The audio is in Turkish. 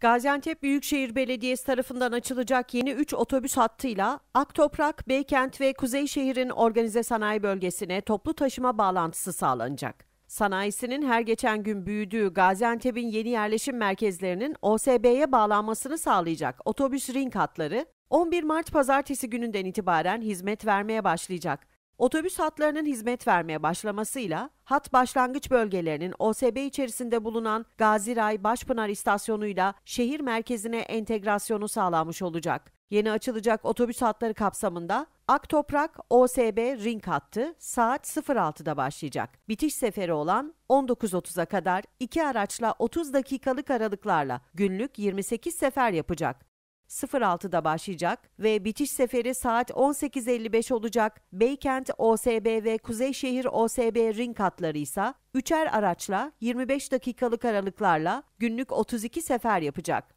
Gaziantep Büyükşehir Belediyesi tarafından açılacak yeni 3 otobüs hattıyla Aktoprak, Beykent ve Kuzeyşehir'in organize sanayi bölgesine toplu taşıma bağlantısı sağlanacak. Sanayisinin her geçen gün büyüdüğü Gaziantep'in yeni yerleşim merkezlerinin OSB'ye bağlanmasını sağlayacak otobüs ring hatları 11 Mart pazartesi gününden itibaren hizmet vermeye başlayacak. Otobüs hatlarının hizmet vermeye başlamasıyla hat başlangıç bölgelerinin OSB içerisinde bulunan Gaziray Başpınar istasyonuyla şehir merkezine entegrasyonu sağlanmış olacak. Yeni açılacak otobüs hatları kapsamında Aktoprak OSB Ring hattı saat 06'da başlayacak. Bitiş seferi olan 19.30'a kadar iki araçla 30 dakikalık aralıklarla günlük 28 sefer yapacak. 06'da başlayacak ve bitiş seferi saat 18.55 olacak. Beykent OSB ve Kuzeyşehir OSB ring katları ise üçer araçla 25 dakikalık aralıklarla günlük 32 sefer yapacak.